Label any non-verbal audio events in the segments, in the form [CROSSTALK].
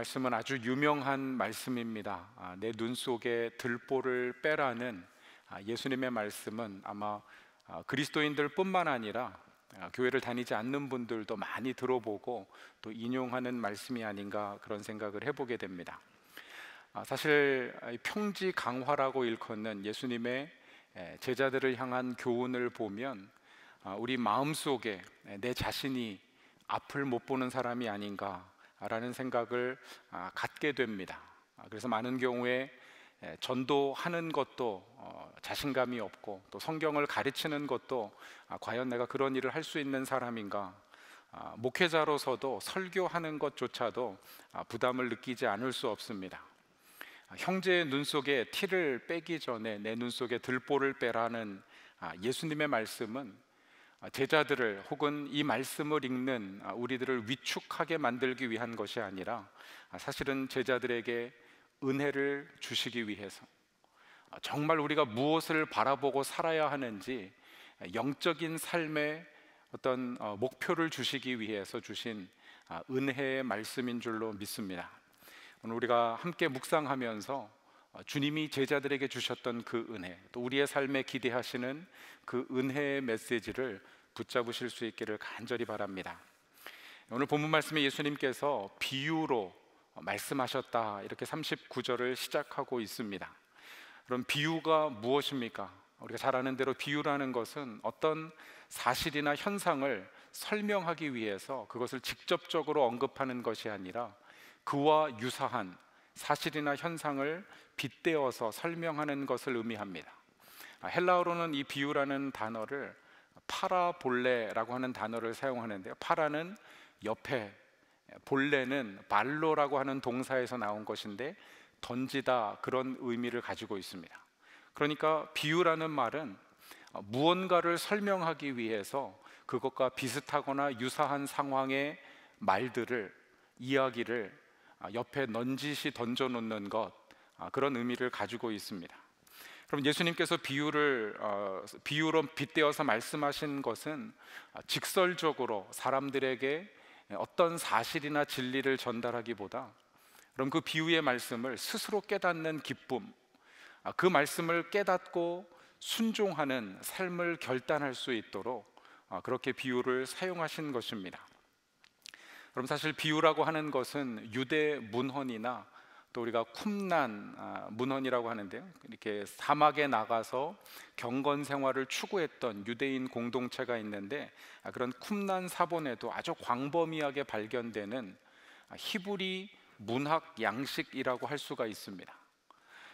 말씀은 아주 유명한 말씀입니다. 아, 내눈 속에 들보를 빼라는 아, 예수님의 말씀은 아마 아, 그리스도인들뿐만 아니라 아, 교회를 다니지 않는 분들도 많이 들어보고 또 인용하는 말씀이 아닌가 그런 생각을 해보게 됩니다. 아, 사실 평지 강화라고 일컫는 예수님의 제자들을 향한 교훈을 보면 아, 우리 마음 속에 내 자신이 앞을 못 보는 사람이 아닌가 라는 생각을 아, 갖게 됩니다. 아, 그래서 많은 경우에 예, 전도하는 것도 어, 자신감이 없고 또 성경을 가르치는 것도 아, 과연 내가 그런 일을 할 수 있는 사람인가 목회자로서도 설교하는 것조차도 부담을 느끼지 않을 수 없습니다. 형제의 눈 속에 티를 빼기 전에 내 눈 속에 들보를 빼라는 예수님의 말씀은 아, 제자들을 혹은 이 말씀을 읽는 아, 우리들을 위축하게 만들기 위한 것이 아니라 아, 사실은 제자들에게 은혜를 주시기 위해서 정말 우리가 무엇을 바라보고 살아야 하는지 영적인 삶의 어떤 어, 목표를 주시기 위해서 주신 은혜의 말씀인 줄로 믿습니다. 오늘 우리가 함께 묵상하면서 어, 주님이 제자들에게 주셨던 그 은혜, 또 우리의 삶에 기대하시는 그 은혜의 메시지를 붙잡으실 수 있기를 간절히 바랍니다. 오늘 본문 말씀에 예수님께서 비유로 어, 말씀하셨다 이렇게 39절을 시작하고 있습니다. 그럼 비유가 무엇입니까? 우리가 잘 아는 대로 비유라는 것은 어떤 사실이나 현상을 설명하기 위해서 그것을 직접적으로 언급하는 것이 아니라 그와 유사한 사실이나 현상을 빗대어서 설명하는 것을 의미합니다. 아, 헬라어로는 이 비유라는 단어를 파라볼레라고 하는 단어를 사용하는데요. 파라는 옆에 볼레는 발로라고 하는 동사에서 나온 것인데 던지다 그런 의미를 가지고 있습니다. 그러니까 비유라는 말은 무언가를 설명하기 위해서 그것과 비슷하거나 유사한 상황의 말들을 이야기를 아, 옆에 넌지시 던져놓는 것 아, 그런 의미를 가지고 있습니다. 그럼 예수님께서 비유를 어, 비유로 빗대어서 말씀하신 것은 아, 직설적으로 사람들에게 어떤 사실이나 진리를 전달하기보다 그럼 그 비유의 말씀을 스스로 깨닫는 기쁨, 그 말씀을 깨닫고 순종하는 삶을 결단할 수 있도록 그렇게 비유를 사용하신 것입니다. 그럼 사실 비유라고 하는 것은 유대 문헌이나 또 우리가 쿰난 아, 문헌이라고 하는데요. 이렇게 사막에 나가서 경건 생활을 추구했던 유대인 공동체가 있는데 아, 그런 쿰난 사본에도 아주 광범위하게 발견되는 아, 히브리 문학 양식이라고 할 수가 있습니다.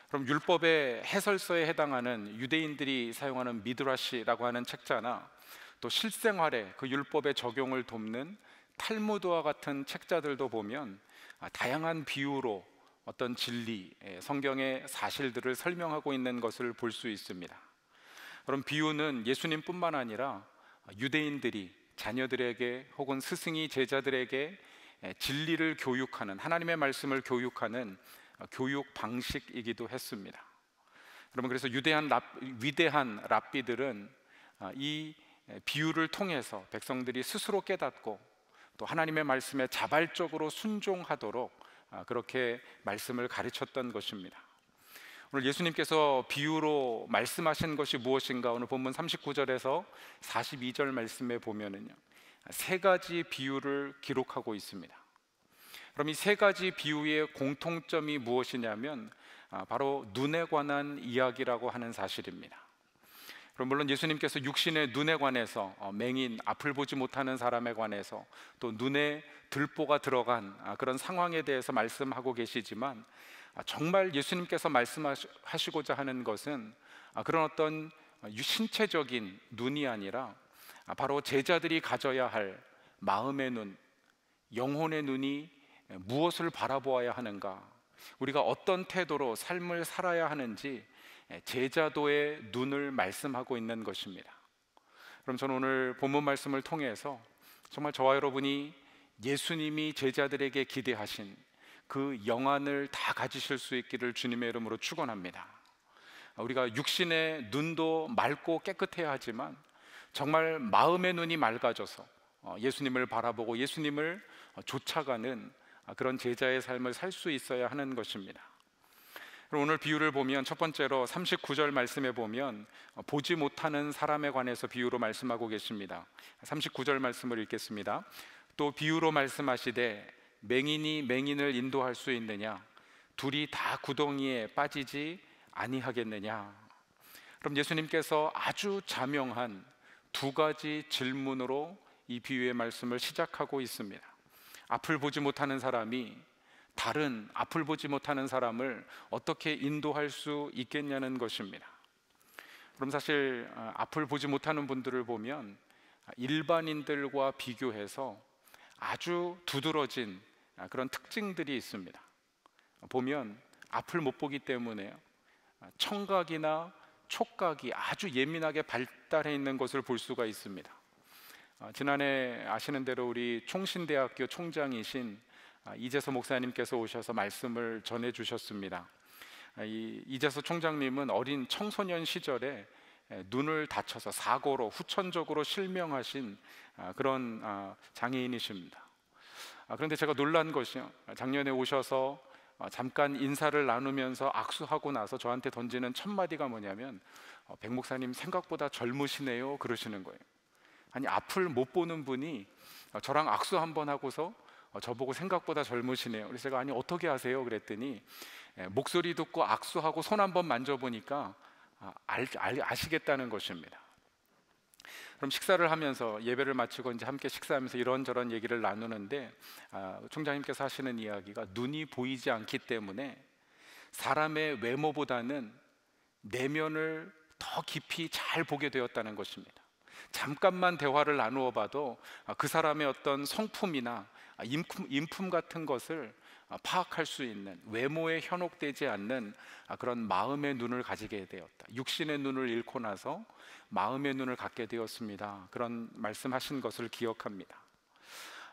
그럼 율법의 해설서에 해당하는 유대인들이 사용하는 미드라시라고 하는 책자나 또 실생활에 그 율법의 적용을 돕는 탈무드와 같은 책자들도 보면 아, 다양한 비유로 어떤 진리, 예, 성경의 사실들을 설명하고 있는 것을 볼 수 있습니다. 그럼 비유는 예수님뿐만 아니라 유대인들이 자녀들에게 혹은 스승이 제자들에게 예, 진리를 교육하는 하나님의 말씀을 교육하는 어, 교육 방식이기도 했습니다. 여러분 그래서 유대한 랍, 위대한 랍비들은 어, 이 예, 비유를 통해서 백성들이 스스로 깨닫고 또 하나님의 말씀에 자발적으로 순종하도록 아, 그렇게 말씀을 가르쳤던 것입니다. 오늘 예수님께서 비유로 말씀하신 것이 무엇인가 오늘 본문 39절에서 42절 말씀에 보면은요. 세 가지 비유를 기록하고 있습니다. 그럼 이 세 가지 비유의 공통점이 무엇이냐면 아, 바로 눈에 관한 이야기라고 하는 사실입니다. 그럼 물론 예수님께서 육신의 눈에 관해서 어, 맹인 앞을 보지 못하는 사람에 관해서 또 눈에 들보가 들어간 아, 그런 상황에 대해서 말씀하고 계시지만 아, 정말 예수님께서 말씀하시고자 하는 것은 아, 그런 어떤 신체적인 눈이 아니라 바로 제자들이 가져야 할 마음의 눈, 영혼의 눈이 무엇을 바라보아야 하는가, 우리가 어떤 태도로 삶을 살아야 하는지 예, 제자도의 눈을 말씀하고 있는 것입니다. 그럼 저는 오늘 본문 말씀을 통해서 정말 저와 여러분이 예수님이 제자들에게 기대하신 그 영안을 다 가지실 수 있기를 주님의 이름으로 축원합니다. 우리가 육신의 눈도 맑고 깨끗해야 하지만 정말 마음의 눈이 맑아져서 어, 예수님을 바라보고 예수님을 어, 쫓아가는 아, 그런 제자의 삶을 살 수 있어야 하는 것입니다. 오늘 비유를 보면 첫 번째로 39절 말씀에 보면 어, 보지 못하는 사람에 관해서 비유로 말씀하고 계십니다. 39절 말씀을 읽겠습니다. 또 비유로 말씀하시되 맹인이 맹인을 인도할 수 있느냐 둘이 다 구덩이에 빠지지 아니하겠느냐. 그럼 예수님께서 아주 자명한 두 가지 질문으로 이 비유의 말씀을 시작하고 있습니다. 앞을 보지 못하는 사람이 다른 앞을 보지 못하는 사람을 어떻게 인도할 수 있겠냐는 것입니다. 그럼 사실 어, 앞을 보지 못하는 분들을 보면 일반인들과 비교해서 아주 두드러진 아, 그런 특징들이 있습니다. 보면 앞을 못 보기 때문에 아, 청각이나 촉각이 아주 예민하게 발달해 있는 것을 볼 수가 있습니다. 어, 지난해 아시는 대로 우리 총신대학교 총장이신 아, 이재서 목사님께서 오셔서 말씀을 전해 주셨습니다. 아, 이재서 총장님은 어린 청소년 시절에 눈을 다쳐서 사고로 후천적으로 실명하신 아, 그런 장애인이십니다. 그런데 제가 놀란 것이요. 작년에 오셔서 어, 잠깐 인사를 나누면서 악수하고 나서 저한테 던지는 첫 마디가 뭐냐면 어, 백 목사님 생각보다 젊으시네요 그러시는 거예요. 아니 앞을 못 보는 분이 어, 저랑 악수 한번 하고서 어, 저보고 생각보다 젊으시네요. 그래서 제가 아니 어떻게 하세요? 그랬더니 예, 목소리 듣고 악수하고 손 한번 만져보니까 아, 알, 알, 아시겠다는 것입니다. 그럼 식사를 하면서 예배를 마치고 이제 함께 식사하면서 이런저런 얘기를 나누는데 아, 총장님께서 하시는 이야기가 눈이 보이지 않기 때문에 사람의 외모보다는 내면을 더 깊이 잘 보게 되었다는 것입니다. 잠깐만 대화를 나누어 봐도 그 사람의 어떤 성품이나 아, 인품, 인품 같은 것을 아, 파악할 수 있는 외모에 현혹되지 않는 아, 그런 마음의 눈을 가지게 되었다. 육신의 눈을 잃고 나서 마음의 눈을 갖게 되었습니다. 그런 말씀하신 것을 기억합니다.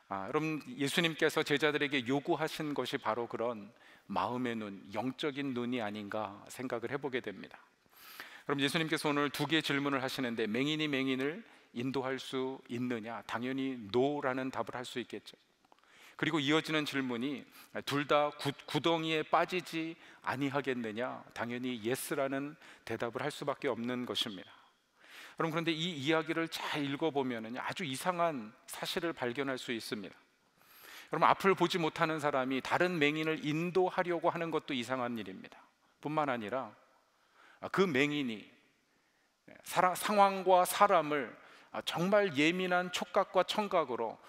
아, 여러분 예수님께서 제자들에게 요구하신 것이 바로 그런 마음의 눈, 영적인 눈이 아닌가 생각을 해보게 됩니다. 그럼 예수님께서 오늘 두 개의 질문을 하시는데 맹인이 맹인을 인도할 수 있느냐? 당연히 노라는 답을 할 수 있겠죠. 그리고 이어지는 질문이 둘 다 구덩이에 빠지지 아니하겠느냐? 당연히 예스라는 대답을 할 수밖에 없는 것입니다. 여러분 그런데 이 이야기를 잘 읽어보면 아주 이상한 사실을 발견할 수 있습니다. 여러분 앞을 보지 못하는 사람이 다른 맹인을 인도하려고 하는 것도 이상한 일입니다. 뿐만 아니라 그 맹인이 상황과 사람을 정말 예민한 촉각과 청각으로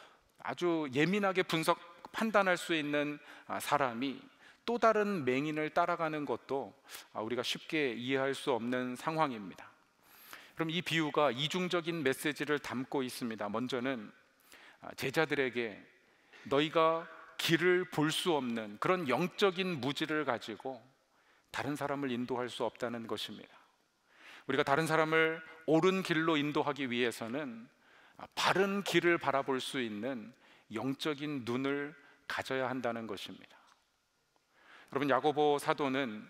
아주 예민하게 분석 판단할 수 있는 아, 사람이 또 다른 맹인을 따라가는 것도 아, 우리가 쉽게 이해할 수 없는 상황입니다. 그럼 이 비유가 이중적인 메시지를 담고 있습니다. 먼저는 아, 제자들에게 너희가 길을 볼 수 없는 그런 영적인 무지를 가지고 다른 사람을 인도할 수 없다는 것입니다. 우리가 다른 사람을 옳은 길로 인도하기 위해서는 아, 바른 길을 바라볼 수 있는 영적인 눈을 가져야 한다는 것입니다. 여러분 야고보 사도는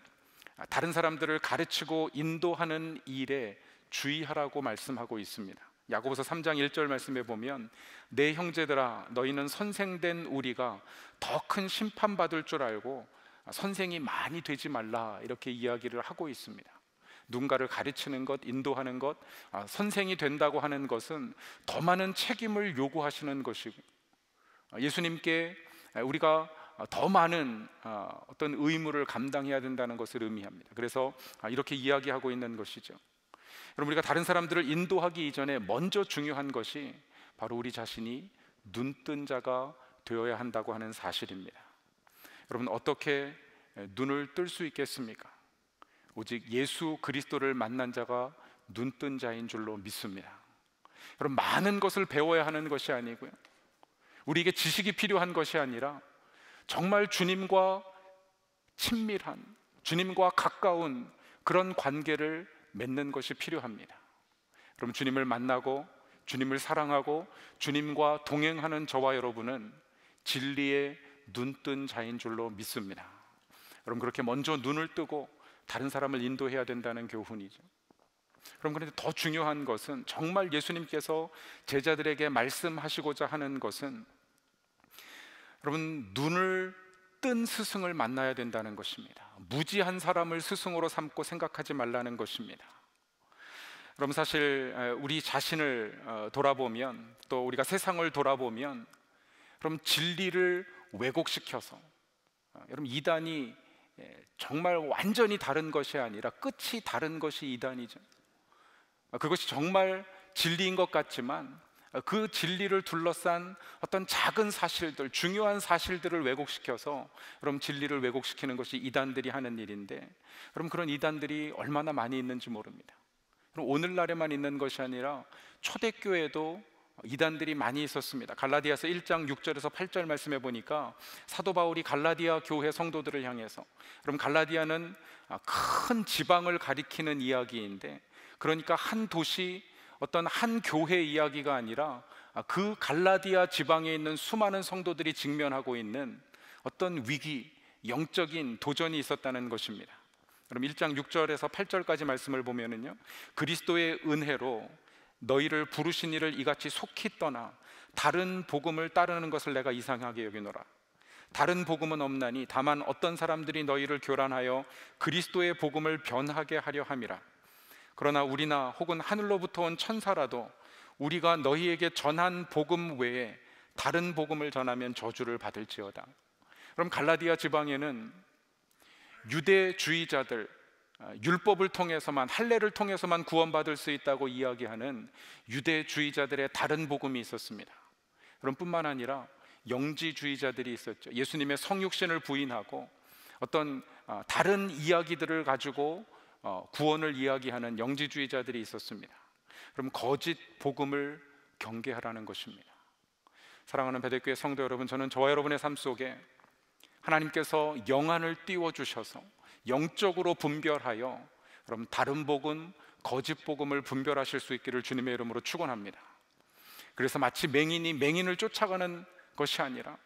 아, 다른 사람들을 가르치고 인도하는 일에 주의하라고 말씀하고 있습니다. 야고보서 3장 1절 말씀에 보면 내 형제들아 너희는 선생된 우리가 더 큰 심판받을 줄 알고 아, 선생이 많이 되지 말라 이렇게 이야기를 하고 있습니다. 누군가를 가르치는 것, 인도하는 것, 아, 선생이 된다고 하는 것은 더 많은 책임을 요구하시는 것이고 아, 예수님께 우리가 더 많은 아, 어떤 의무를 감당해야 된다는 것을 의미합니다. 그래서 아, 이렇게 이야기하고 있는 것이죠. 여러분 우리가 다른 사람들을 인도하기 이전에 먼저 중요한 것이 바로 우리 자신이 눈뜬 자가 되어야 한다고 하는 사실입니다. 여러분 어떻게 눈을 뜰 수 있겠습니까? 오직 예수 그리스도를 만난 자가 눈뜬 자인 줄로 믿습니다. 여러분 많은 것을 배워야 하는 것이 아니고요. 우리에게 지식이 필요한 것이 아니라 정말 주님과 친밀한 주님과 가까운 그런 관계를 맺는 것이 필요합니다. 그럼 주님을 만나고 주님을 사랑하고 주님과 동행하는 저와 여러분은 진리의 눈뜬 자인 줄로 믿습니다. 여러분 그렇게 먼저 눈을 뜨고 다른 사람을 인도해야 된다는 교훈이죠. 그럼 그런데 더 중요한 것은 정말 예수님께서 제자들에게 말씀하시고자 하는 것은 여러분 눈을 뜬 스승을 만나야 된다는 것입니다. 무지한 사람을 스승으로 삼고 생각하지 말라는 것입니다. 그럼 사실 우리 자신을 어, 돌아보면 또 우리가 세상을 돌아보면 그럼 진리를 왜곡시켜서 어, 여러분 이단이 예, 정말 완전히 다른 것이 아니라 끝이 다른 것이 이단이죠. 아, 그것이 정말 진리인 것 같지만 아, 그 진리를 둘러싼 어떤 작은 사실들, 중요한 사실들을 왜곡시켜서 그럼 진리를 왜곡시키는 것이 이단들이 하는 일인데 그럼 그런 이단들이 얼마나 많이 있는지 모릅니다. 그럼 오늘날에만 있는 것이 아니라 초대교회도 이단들이 많이 있었습니다. 갈라디아서 1장 6절에서 8절 말씀해 보니까 사도 바울이 갈라디아 교회 성도들을 향해서 그럼 갈라디아는 아, 큰 지방을 가리키는 이야기인데 그러니까 한 도시 어떤 한 교회 이야기가 아니라 아, 그 갈라디아 지방에 있는 수많은 성도들이 직면하고 있는 어떤 위기, 영적인 도전이 있었다는 것입니다. 그럼 1장 6절에서 8절까지 말씀을 보면은요. 그리스도의 은혜로 너희를 부르신 이를 이같이 속히 떠나 다른 복음을 따르는 것을 내가 이상하게 여기노라. 다른 복음은 없나니 다만 어떤 사람들이 너희를 교란하여 그리스도의 복음을 변하게 하려 함이라. 그러나 우리나 혹은 하늘로부터 온 천사라도 우리가 너희에게 전한 복음 외에 다른 복음을 전하면 저주를 받을지어다. 그럼 갈라디아 지방에는 유대주의자들, 아, 율법을 통해서만 할례를 통해서만 구원받을 수 있다고 이야기하는 유대주의자들의 다른 복음이 있었습니다. 그럼뿐만 아니라 영지주의자들이 있었죠. 예수님의 성육신을 부인하고 어떤 아, 다른 이야기들을 가지고 어, 구원을 이야기하는 영지주의자들이 있었습니다. 그럼 거짓 복음을 경계하라는 것입니다. 사랑하는 베데교의 성도 여러분, 저는 저와 여러분의 삶 속에 하나님께서 영안을 띄워 주셔서 영적으로 분별하여 그럼 다른 복음, 거짓 복음을 분별하실 수 있기를 주님의 이름으로 축원합니다. 그래서 마치 맹인이 맹인을 쫓아가는 것이 아니라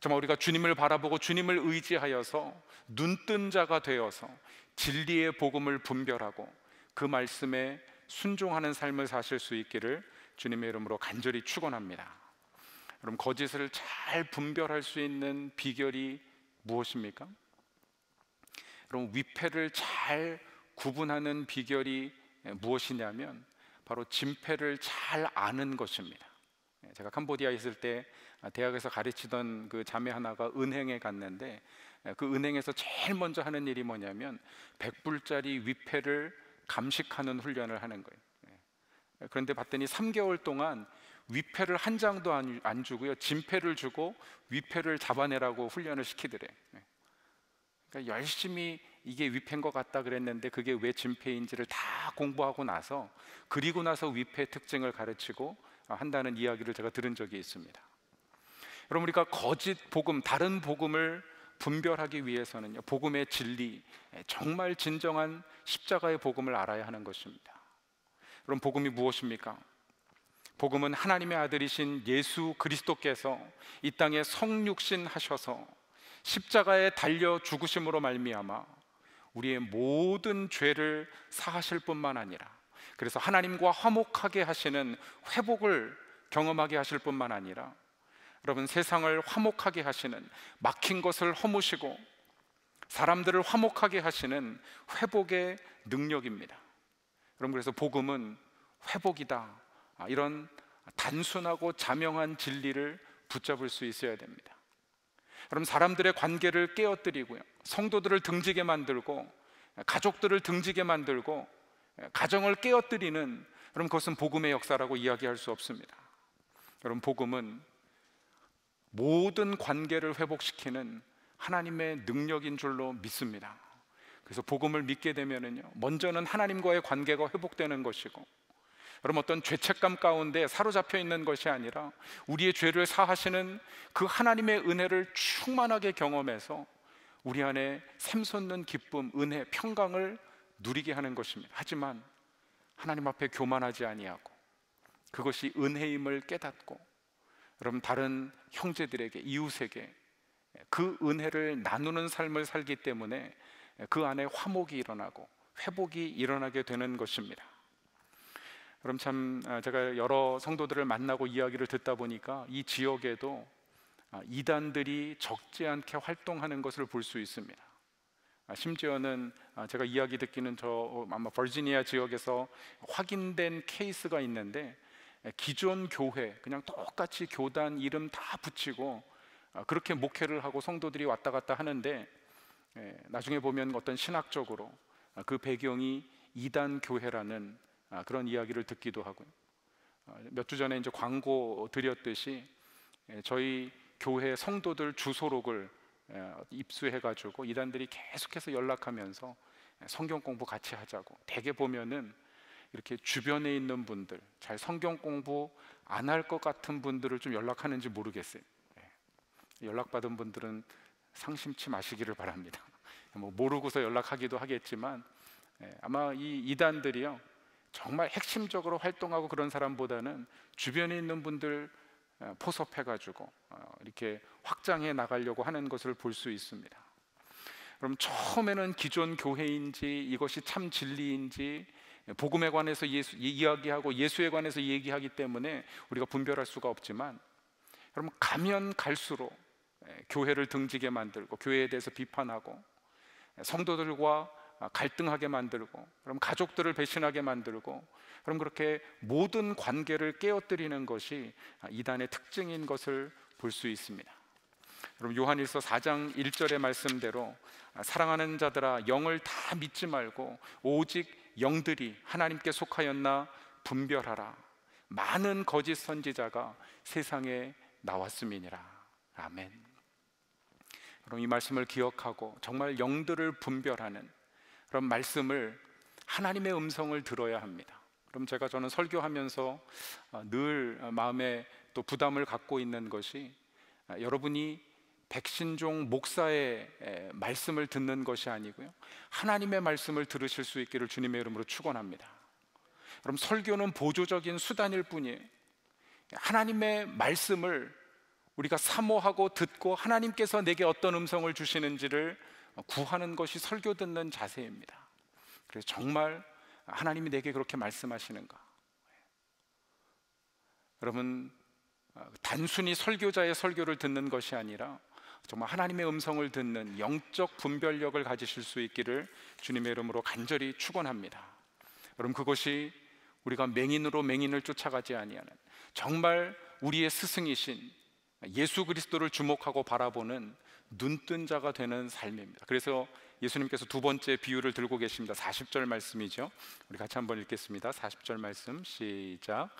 정말 우리가 주님을 바라보고 주님을 의지하여서 눈뜬 자가 되어서 진리의 복음을 분별하고 그 말씀에 순종하는 삶을 사실 수 있기를 주님의 이름으로 간절히 축원합니다. 여러 거짓을 잘 분별할 수 있는 비결이 무엇입니까? 그럼 위패를 잘 구분하는 비결이 무엇이냐면 바로 진패를 잘 아는 것입니다. 예, 제가 캄보디아 있을 때 대학에서 가르치던 그 자매 하나가 은행에 갔는데 예, 그 은행에서 제일 먼저 하는 일이 뭐냐면 100불짜리 위패를 감식하는 훈련을 하는 거예요. 예, 그런데 봤더니 3개월 동안 위패를 한 장도 안, 주고요. 진패를 주고 위패를 잡아내라고 훈련을 시키더래. 그러니까 열심히 이게 위패인 것 같다 그랬는데 그게 왜 진패인지를 다 공부하고 나서 그리고 나서 위패 특징을 가르치고 한다는 이야기를 제가 들은 적이 있습니다. 여러분 우리가 거짓 복음 다른 복음을 분별하기 위해서는요 복음의 진리 예, 정말 진정한 십자가의 복음을 알아야 하는 것입니다. 그럼 복음이 무엇입니까? 복음은 하나님의 아들이신 예수 그리스도께서 이 땅에 성육신 하셔서 십자가에 달려 죽으심으로 말미암아 우리의 모든 죄를 사하실 뿐만 아니라 그래서 하나님과 화목하게 하시는 회복을 경험하게 하실 뿐만 아니라 여러분 세상을 화목하게 하시는 막힌 것을 허무시고 사람들을 화목하게 하시는 회복의 능력입니다. 여러분 그래서 복음은 회복이다. 아, 이런 단순하고 자명한 진리를 붙잡을 수 있어야 됩니다. 그럼 사람들의 관계를 깨어뜨리고요. 성도들을 등지게 만들고 가족들을 등지게 만들고 가정을 깨어뜨리는 그럼 그것은 복음의 역사라고 이야기할 수 없습니다. 여러분 복음은 모든 관계를 회복시키는 하나님의 능력인 줄로 믿습니다. 그래서 복음을 믿게 되면은요. 먼저는 하나님과의 관계가 회복되는 것이고 여러분 어떤 죄책감 가운데 사로잡혀 있는 것이 아니라 우리의 죄를 사하시는 그 하나님의 은혜를 충만하게 경험해서 우리 안에 샘솟는 기쁨, 은혜, 평강을 누리게 하는 것입니다. 하지만 하나님 앞에 교만하지 아니하고 그것이 은혜임을 깨닫고 여러분 다른 형제들에게 이웃에게 그 은혜를 나누는 삶을 살기 때문에 그 안에 화목이 일어나고 회복이 일어나게 되는 것입니다. 여러분 참 아, 제가 여러 성도들을 만나고 이야기를 듣다 보니까 이 지역에도 아, 이단들이 적지 않게 활동하는 것을 볼 수 있습니다. 아, 심지어는 제가 이야기 듣기는 저 어, 아마 버지니아 지역에서 확인된 케이스가 있는데 기존 교회 그냥 똑같이 교단 이름 다 붙이고 그렇게 목회를 하고 성도들이 왔다 갔다 하는데 나중에 보면 어떤 신학적으로 그 배경이 이단 교회라는 아, 그런 이야기를 듣기도 하고요. 아, 몇주 전에 이제 광고 드렸듯이 예, 저희 교회 성도들 주소록을 예, 입수해가지고 이단들이 계속해서 연락하면서 예, 성경 공부 같이 하자고 대개 보면은 이렇게 주변에 있는 분들 잘 성경 공부 안 할 것 같은 분들을 좀 연락하는지 모르겠어요. 연락받은 분들은 상심치 마시기를 바랍니다. [LAUGHS] 뭐 모르고서 연락하기도 하겠지만 아마 이 이단들이요 정말 핵심적으로 활동하고 그런 사람보다는 주변에 있는 분들 어, 포섭해가지고 어, 이렇게 확장해 나가려고 하는 것을 볼 수 있습니다. 그럼 처음에는 기존 교회인지 이것이 참 진리인지 복음에 관해서 예수, 이야기하고 예수에 관해서 얘기하기 때문에 우리가 분별할 수가 없지만 여러 가면 갈수록 교회를 등지게 만들고 교회에 대해서 비판하고 성도들과 아, 갈등하게 만들고 그럼 가족들을 배신하게 만들고 그럼 그렇게 모든 관계를 깨어뜨리는 것이 이단의 특징인 것을 볼 수 있습니다. 그럼 요한일서 4장 1절의 말씀대로 아, 사랑하는 자들아 영을 다 믿지 말고 오직 영들이 하나님께 속하였나 분별하라. 많은 거짓 선지자가 세상에 나왔음이니라. 아멘. 그럼 이 말씀을 기억하고 정말 영들을 분별하는 그런 말씀을 하나님의 음성을 들어야 합니다. 그럼 제가 저는 설교하면서 어, 늘 마음에 또 부담을 갖고 있는 것이 아, 여러분이 백신종 목사의 말씀을 듣는 것이 아니고요. 하나님의 말씀을 들으실 수 있기를 주님의 이름으로 축원합니다. 그럼 설교는 보조적인 수단일 뿐이에요. 하나님의 말씀을 우리가 사모하고 듣고 하나님께서 내게 어떤 음성을 주시는지를 구하는 것이 설교 듣는 자세입니다. 그래서 정말 하나님이 내게 그렇게 말씀하시는가? 여러분 단순히 설교자의 설교를 듣는 것이 아니라 정말 하나님의 음성을 듣는 영적 분별력을 가지실 수 있기를 주님의 이름으로 간절히 축원합니다. 여러분 그것이 우리가 맹인으로 맹인을 쫓아가지 아니하는 정말 우리의 스승이신 예수 그리스도를 주목하고 바라보는 눈뜬 자가 되는 삶입니다. 그래서 예수님께서 두 번째 비유를 들고 계십니다. 40절 말씀이죠. 우리 같이 한번 읽겠습니다. 40절 말씀 시작.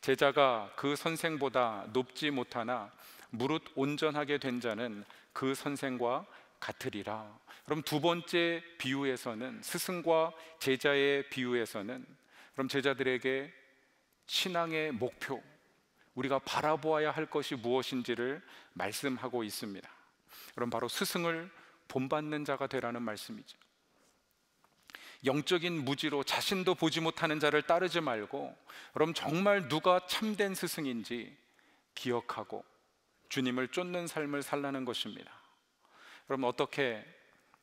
제자가 그 선생보다 높지 못하나 무릇 온전하게 된 자는 그 선생과 같으리라. 그럼 두 번째 비유에서는 스승과 제자의 비유에서는 그럼 제자들에게 신앙의 목표 우리가 바라보아야 할 것이 무엇인지를 말씀하고 있습니다. 그럼 바로 스승을 본받는 자가 되라는 말씀이죠. 영적인 무지로 자신도 보지 못하는 자를 따르지 말고 여러 정말 누가 참된 스승인지 기억하고 주님을 쫓는 삶을 살라는 것입니다. 여러 어떻게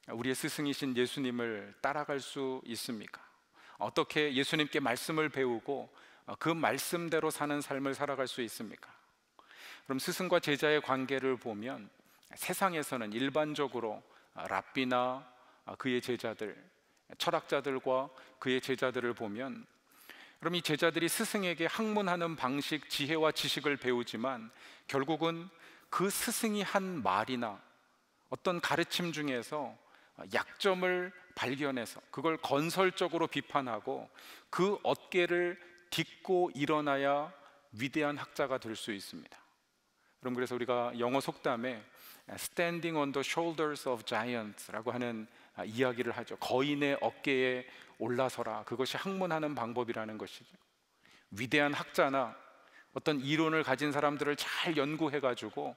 우리의 스승이신 예수님을 따라갈 수 있습니까? 어떻게 예수님께 말씀을 배우고 그 말씀대로 사는 삶을 살아갈 수 있습니까? 그럼 스승과 제자의 관계를 보면 세상에서는 일반적으로 아, 랍비나 아, 그의 제자들, 철학자들과 그의 제자들을 보면 그럼 이 제자들이 스승에게 학문하는 방식, 지혜와 지식을 배우지만 결국은 그 스승이 한 말이나 어떤 가르침 중에서 아, 약점을 발견해서 그걸 건설적으로 비판하고 그 어깨를 딛고 일어나야 위대한 학자가 될 수 있습니다. 그럼 그래서 우리가 영어 속담에 Standing on the shoulders of giants라고 하는 아, 이야기를 하죠. 거인의 어깨에 올라서라. 그것이 학문하는 방법이라는 것이죠. 위대한 학자나 어떤 이론을 가진 사람들을 잘 연구해 가지고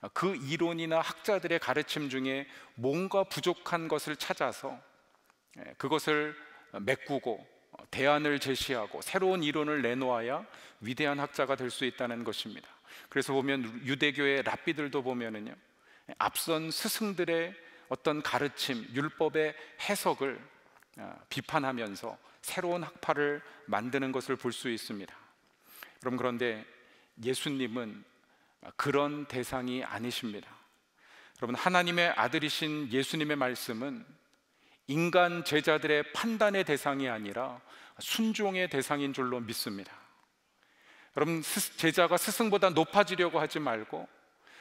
아, 그 이론이나 학자들의 가르침 중에 뭔가 부족한 것을 찾아서 예, 그것을 메꾸고 어, 대안을 제시하고 새로운 이론을 내놓아야 위대한 학자가 될 수 있다는 것입니다. 그래서 보면 유대교의 랍비들도 보면은요. 앞선 스승들의 어떤 가르침, 율법의 해석을 어, 비판하면서 새로운 학파를 만드는 것을 볼 수 있습니다. 여러 그런데 예수님은 그런 대상이 아니십니다. 여러분 하나님의 아들이신 예수님의 말씀은 인간 제자들의 판단의 대상이 아니라 순종의 대상인 줄로 믿습니다. 여러분 제자가 스승보다 높아지려고 하지 말고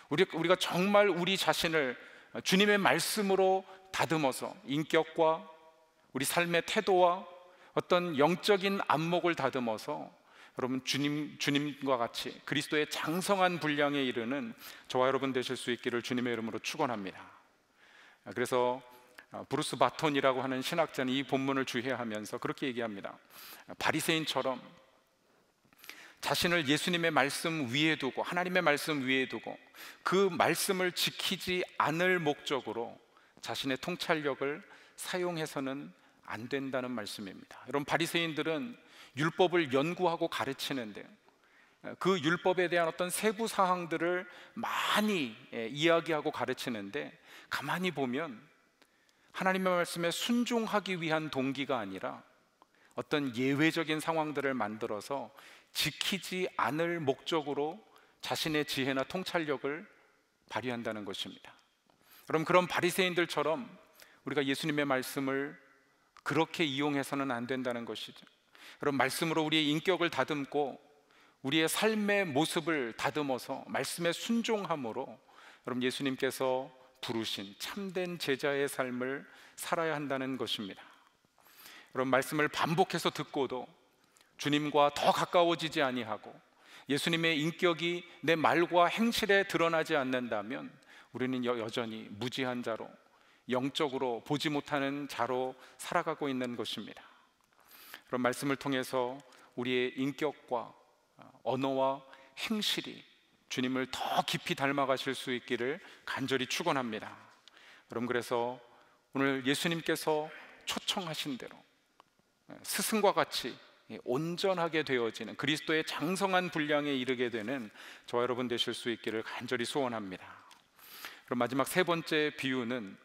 우리, 우리가 정말 우리 자신을 주님의 말씀으로 다듬어서 인격과 우리 삶의 태도와 어떤 영적인 안목을 다듬어서 여러분 주님 주님과 같이 그리스도의 장성한 분량에 이르는 저와 여러분 되실 수 있기를 주님의 이름으로 축원합니다. 그래서 어, 브루스 바톤이라고 하는 신학자는 이 본문을 주의하면서 그렇게 얘기합니다. 바리새인처럼 자신을 예수님의 말씀 위에 두고 하나님의 말씀 위에 두고 그 말씀을 지키지 않을 목적으로 자신의 통찰력을 사용해서는 안 된다는 말씀입니다. 여러분 바리새인들은 율법을 연구하고 가르치는데 그 율법에 대한 어떤 세부 사항들을 많이 예, 이야기하고 가르치는데 가만히 보면 하나님의 말씀에 순종하기 위한 동기가 아니라 어떤 예외적인 상황들을 만들어서 지키지 않을 목적으로 자신의 지혜나 통찰력을 발휘한다는 것입니다. 그럼 그런 바리새인들처럼 우리가 예수님의 말씀을 그렇게 이용해서는 안 된다는 것이죠. 그럼 말씀으로 우리의 인격을 다듬고 우리의 삶의 모습을 다듬어서 말씀에 순종함으로 여러분 예수님께서 부르신 참된 제자의 삶을 살아야 한다는 것입니다. 여러 말씀을 반복해서 듣고도 주님과 더 가까워지지 아니하고 예수님의 인격이 내 말과 행실에 드러나지 않는다면 우리는 여전히 무지한 자로 영적으로 보지 못하는 자로 살아가고 있는 것입니다. 그런 말씀을 통해서 우리의 인격과 어, 언어와 행실이 주님을 더 깊이 닮아가실 수 있기를 간절히 축원합니다. 그럼 그래서 오늘 예수님께서 초청하신 대로 어, 스승과 같이 온전하게 되어지는 그리스도의 장성한 분량에 이르게 되는 저와 여러분 되실 수 있기를 간절히 소원합니다. 그럼 마지막 세 번째 비유는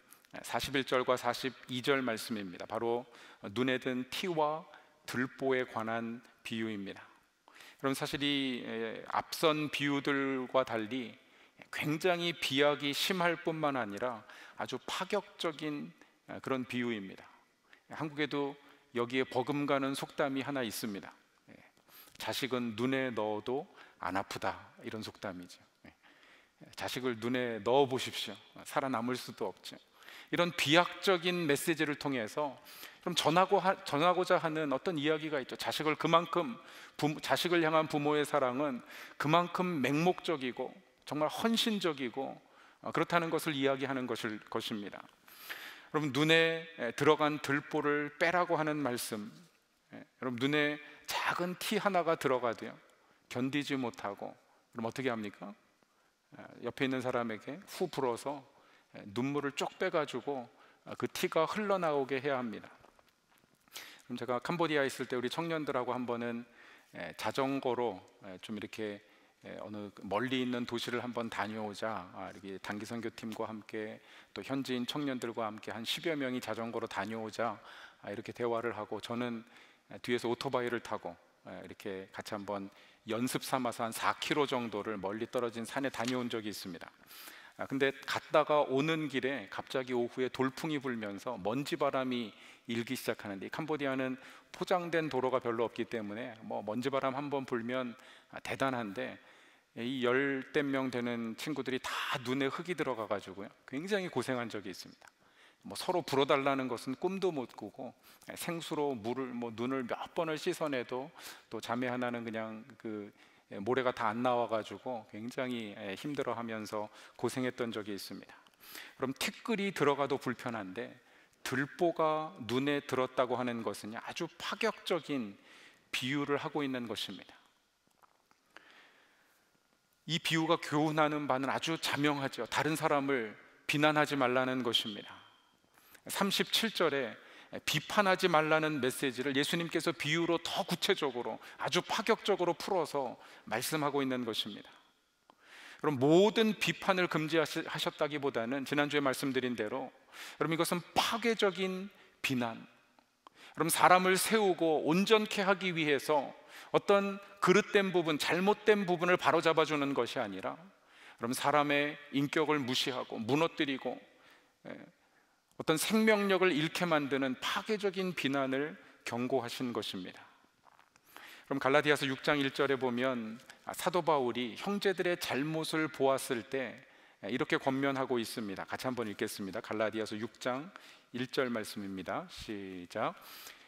41절과 42절 말씀입니다. 바로 눈에 든 티와 들보에 관한 비유입니다. 그럼 사실 이 앞선 비유들과 달리 굉장히 비약이 심할 뿐만 아니라 아주 파격적인 그런 비유입니다. 한국에도 여기에 버금가는 속담이 하나 있습니다. 예. 자식은 눈에 넣어도 안 아프다 이런 속담이죠. 예. 자식을 눈에 넣어 보십시오. 살아남을 수도 없죠. 이런 비약적인 메시지를 통해서 그럼 전하고 하, 전하고자 하는 어떤 이야기가 있죠. 자식을 그만큼 부모, 자식을 향한 부모의 사랑은 그만큼 맹목적이고 정말 헌신적이고 어, 그렇다는 것을 이야기하는 것일 것입니다. 여러분 눈에 예, 들어간 들보를 빼라고 하는 말씀. 예, 여러분 눈에 작은 티 하나가 들어가도요. 견디지 못하고 그럼 어떻게 합니까? 아, 옆에 있는 사람에게 후 불어서 예, 눈물을 쪽 빼가지고 아, 그 티가 흘러나오게 해야 합니다. 그럼 제가 캄보디아 있을 때 우리 청년들하고 한 번은 자전거로 좀 이렇게 예, 어느 멀리 있는 도시를 한번 다녀오자 아, 이렇게 단기 선교팀과 함께 또 현지인 청년들과 함께 한 10여 명이 자전거로 다녀오자 아, 이렇게 대화를 하고 저는 예, 뒤에서 오토바이를 타고 예, 이렇게 같이 한번 연습 삼아서 한 4km 정도를 멀리 떨어진 산에 다녀온 적이 있습니다. 아, 근데 갔다가 오는 길에 갑자기 오후에 돌풍이 불면서 먼지 바람이 일기 시작하는데 캄보디아는 포장된 도로가 별로 없기 때문에 뭐 먼지 바람 한번 불면 대단한데 예, 이 열댓 명 되는 친구들이 다 눈에 흙이 들어가 가지고요. 굉장히 고생한 적이 있습니다. 뭐 서로 불어달라는 것은 꿈도 못 꾸고 예, 생수로 물을 뭐 눈을 몇 번을 씻어내도 또 자매 하나는 그냥 그 예, 모래가 다 안 나와가지고 굉장히 힘들어하면서 고생했던 적이 있습니다. 그럼 티끌이 들어가도 불편한데 들보가 눈에 들었다고 하는 것은 아주 파격적인 비유를 하고 있는 것입니다. 이 비유가 교훈하는 바는 아주 자명하죠. 다른 사람을 비난하지 말라는 것입니다. 37절에 비판하지 말라는 메시지를 예수님께서 비유로 더 구체적으로 아주 파격적으로 풀어서 말씀하고 있는 것입니다. 그럼 모든 비판을 금지하셨다기보다는 지난주에 말씀드린 대로 여러분 이것은 파괴적인 비난, 그럼 사람을 세우고 온전케 하기 위해서 어떤 그릇된 부분, 잘못된 부분을 바로잡아 주는 것이 아니라 여러 사람의 인격을 무시하고 무너뜨리고 예, 어떤 생명력을 잃게 만드는 파괴적인 비난을 경고하신 것입니다. 그럼 갈라디아서 6장 1절에 보면 아, 사도 바울이 형제들의 잘못을 보았을 때 이렇게 권면하고 있습니다. 같이 한번 읽겠습니다. 갈라디아서 6장 1절 말씀입니다. 시작.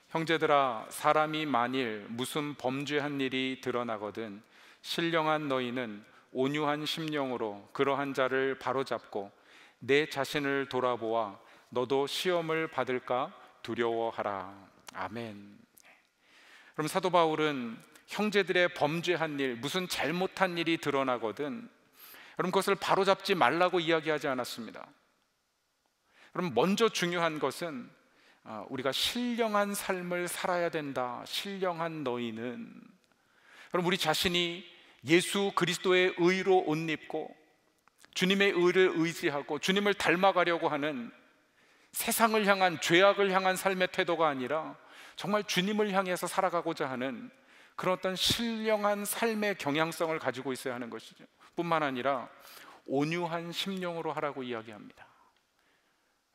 형제들아 사람이 만일 무슨 범죄한 일이 드러나거든 신령한 너희는 온유한 심령으로 그러한 자를 바로잡고 내 자신을 돌아보아 너도 시험을 받을까 두려워하라. 아멘. 그럼 사도 바울은 형제들의 범죄한 일, 무슨 잘못한 일이 드러나거든. 그럼 그것을 바로잡지 말라고 이야기하지 않았습니다. 그럼 먼저 중요한 것은 아, 우리가 신령한 삶을 살아야 된다. 신령한 너희는 그럼 우리 자신이 예수 그리스도의 의로 옷 입고 주님의 의를 의지하고 주님을 닮아가려고 하는 세상을 향한 죄악을 향한 삶의 태도가 아니라 정말 주님을 향해서 살아가고자 하는 그런 어떤 신령한 삶의 경향성을 가지고 있어야 하는 것이죠. 뿐만 아니라 온유한 심령으로 하라고 이야기합니다.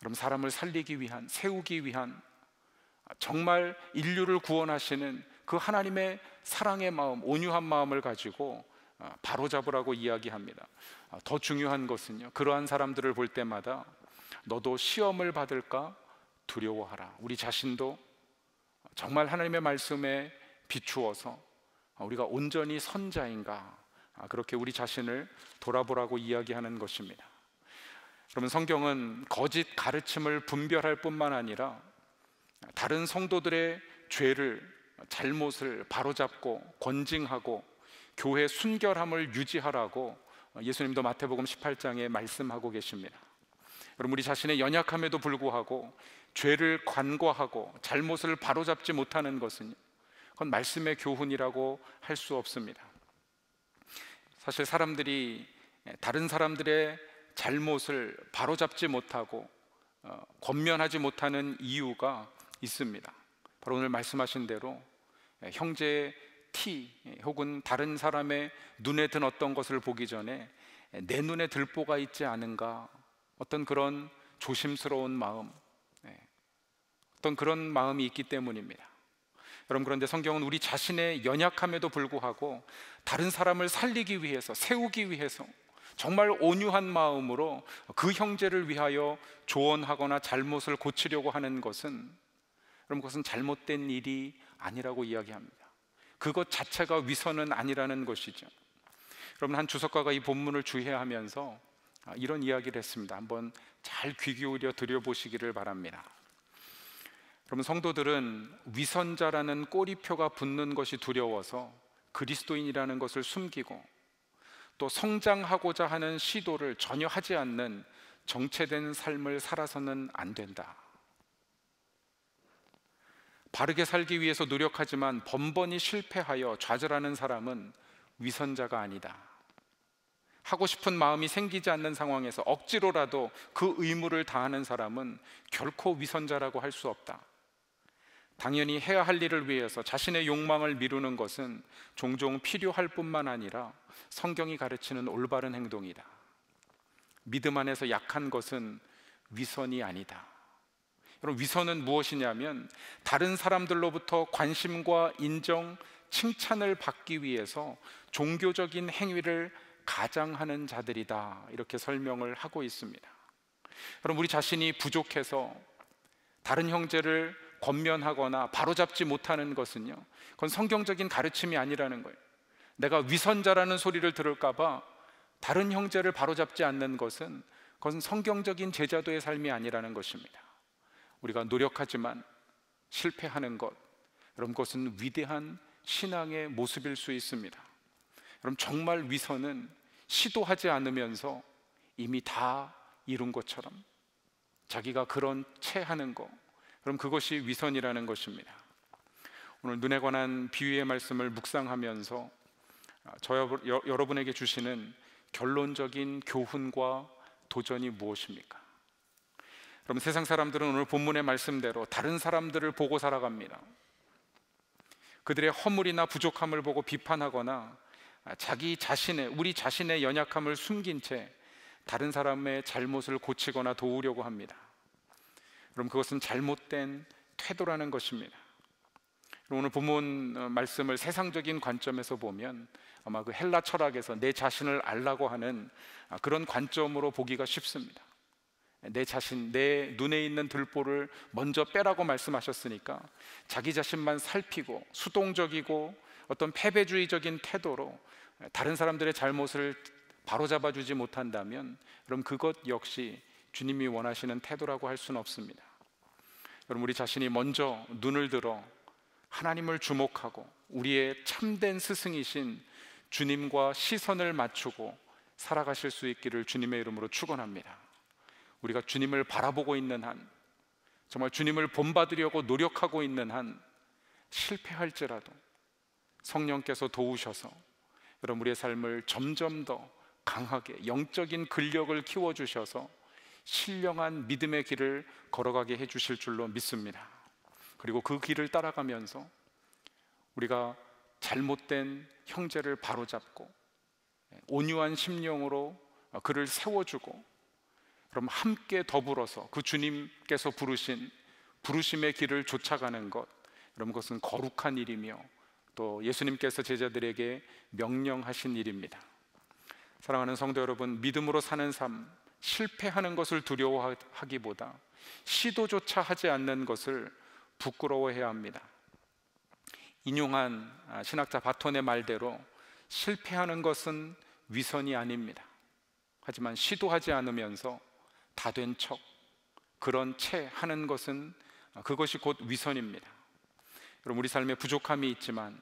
그럼 사람을 살리기 위한, 세우기 위한 정말 인류를 구원하시는 그 하나님의 사랑의 마음, 온유한 마음을 가지고 어, 바로 잡으라고 이야기합니다. 아, 더 중요한 것은요. 그러한 사람들을 볼 때마다 너도 시험을 받을까 두려워하라. 우리 자신도 정말 하나님의 말씀에 비추어서 아, 우리가 온전히 선자인가 아, 그렇게 우리 자신을 돌아보라고 이야기하는 것입니다. 그러면 성경은 거짓 가르침을 분별할 뿐만 아니라 다른 성도들의 죄를 잘못을 바로잡고 권징하고 교회 순결함을 유지하라고 예수님도 마태복음 18장에 말씀하고 계십니다. 여러분 우리 자신의 연약함에도 불구하고 죄를 관과하고 잘못을 바로잡지 못하는 것은 그건 말씀의 교훈이라고 할 수 없습니다. 사실 사람들이 다른 사람들의 잘못을 바로잡지 못하고 어, 권면하지 못하는 이유가 있습니다. 바로 오늘 말씀하신 대로 예, 형제의 티 예, 혹은 다른 사람의 눈에 든 어떤 것을 보기 전에 예, 내 눈에 들보가 있지 않은가 어떤 그런 조심스러운 마음 어떤 그런 마음이 있기 때문입니다. 여러분 그런데 성경은 우리 자신의 연약함에도 불구하고 다른 사람을 살리기 위해서 세우기 위해서 정말 온유한 마음으로 그 형제를 위하여 조언하거나 잘못을 고치려고 하는 것은 그럼 그것은 잘못된 일이 아니라고 이야기합니다. 그것 자체가 위선은 아니라는 것이죠. 여러분 한 주석가가 이 본문을 주의하면서 아, 이런 이야기를 했습니다. 한번 잘 귀 기울여 들여보시기를 바랍니다. 그러면 성도들은 위선자라는 꼬리표가 붙는 것이 두려워서 그리스도인이라는 것을 숨기고 또 성장하고자 하는 시도를 전혀 하지 않는 정체된 삶을 살아서는 안 된다. 바르게 살기 위해서 노력하지만 번번이 실패하여 좌절하는 사람은 위선자가 아니다. 하고 싶은 마음이 생기지 않는 상황에서 억지로라도 그 의무를 다하는 사람은 결코 위선자라고 할 수 없다. 당연히 해야 할 일을 위해서 자신의 욕망을 미루는 것은 종종 필요할 뿐만 아니라 성경이 가르치는 올바른 행동이다. 믿음 안에서 약한 것은 위선이 아니다. 여러분, 위선은 무엇이냐면 다른 사람들로부터 관심과 인정, 칭찬을 받기 위해서 종교적인 행위를 가장하는 자들이다. 이렇게 설명을 하고 있습니다. 여러분, 우리 자신이 부족해서 다른 형제를 권면하거나 바로잡지 못하는 것은요. 그건 성경적인 가르침이 아니라는 거예요. 내가 위선자라는 소리를 들을까봐 다른 형제를 바로잡지 않는 것은 그것 성경적인 제자도의 삶이 아니라는 것입니다. 우리가 노력하지만 실패하는 것, 여러분 그것은 위대한 신앙의 모습일 수 있습니다. 여러분 정말 위선은 시도하지 않으면서 이미 다 이룬 것처럼 자기가 그런 채 하는 거, 그럼 그것이 위선이라는 것입니다. 오늘 눈에 관한 비유의 말씀을 묵상하면서 아, 저 여러분에게 주시는 결론적인 교훈과 도전이 무엇입니까? 그럼 세상 사람들은 오늘 본문의 말씀대로 다른 사람들을 보고 살아갑니다. 그들의 허물이나 부족함을 보고 비판하거나 아, 자기 자신의 우리 자신의 연약함을 숨긴 채 다른 사람의 잘못을 고치거나 도우려고 합니다. 그럼 그것은 잘못된 태도라는 것입니다. 오늘 본문 어, 말씀을 세상적인 관점에서 보면 아마 그 헬라 철학에서 내 자신을 알라고 하는 아, 그런 관점으로 보기가 쉽습니다. 내 자신, 내 눈에 있는 들보를 먼저 빼라고 말씀하셨으니까 자기 자신만 살피고 수동적이고 어떤 패배주의적인 태도로 다른 사람들의 잘못을 바로잡아주지 못한다면 그럼 그것 역시 주님이 원하시는 태도라고 할 수는 없습니다. 여러분 우리 자신이 먼저 눈을 들어 하나님을 주목하고 우리의 참된 스승이신 주님과 시선을 맞추고 살아가실 수 있기를 주님의 이름으로 축원합니다. 우리가 주님을 바라보고 있는 한 정말 주님을 본받으려고 노력하고 있는 한 실패할지라도 성령께서 도우셔서 여러분 우리의 삶을 점점 더 강하게 영적인 근력을 키워 주셔서 신령한 믿음의 길을 걸어가게 해 주실 줄로 믿습니다. 그리고 그 길을 따라가면서 우리가 잘못된 형제를 바로잡고 온유한 심령으로 그를 세워주고 그럼 함께 더불어서 그 주님께서 부르신 부르심의 길을 쫓아가는 것 여러분 그것은 거룩한 일이며 또 예수님께서 제자들에게 명령하신 일입니다 사랑하는 성도 여러분 믿음으로 사는 삶 실패하는 것을 두려워하기보다 시도조차 하지 않는 것을 부끄러워해야 합니다. 인용한 아, 신학자 바톤의 말대로 실패하는 것은 위선이 아닙니다. 하지만 시도하지 않으면서 다 된 척, 그런 채 하는 것은 아, 그것이 곧 위선입니다. 여러분, 우리 삶에 부족함이 있지만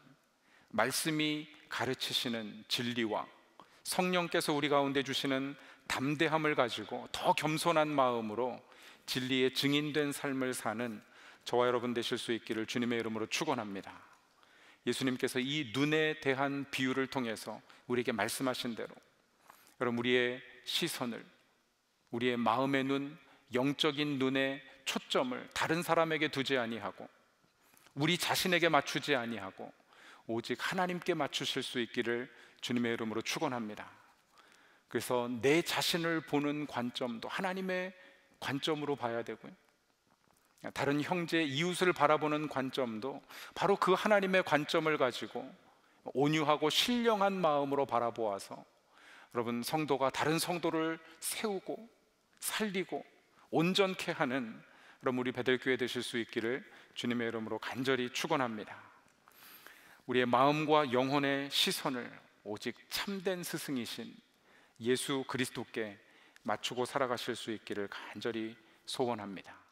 말씀이 가르치시는 진리와 성령께서 우리 가운데 주시는 담대함을 가지고 더 겸손한 마음으로 진리의 증인된 삶을 사는 저와 여러분 되실 수 있기를 주님의 이름으로 축원합니다. 예수님께서 이 눈에 대한 비유를 통해서 우리에게 말씀하신 대로 여러분 우리의 시선을 우리의 마음의 눈, 영적인 눈의 초점을 다른 사람에게 두지 아니하고 우리 자신에게 맞추지 아니하고 오직 하나님께 맞추실 수 있기를 주님의 이름으로 축원합니다. 그래서 내 자신을 보는 관점도 하나님의 관점으로 봐야 되고요. 다른 형제 이웃을 바라보는 관점도 바로 그 하나님의 관점을 가지고 온유하고 신령한 마음으로 바라보아서 여러분 성도가 다른 성도를 세우고 살리고 온전케 하는 그럼 우리 베들교회 되실 수 있기를 주님의 이름으로 간절히 축원합니다. 우리의 마음과 영혼의 시선을 오직 참된 스승이신 예수 그리스도께 맞추고 살아가실 수 있기를 간절히 소원합니다.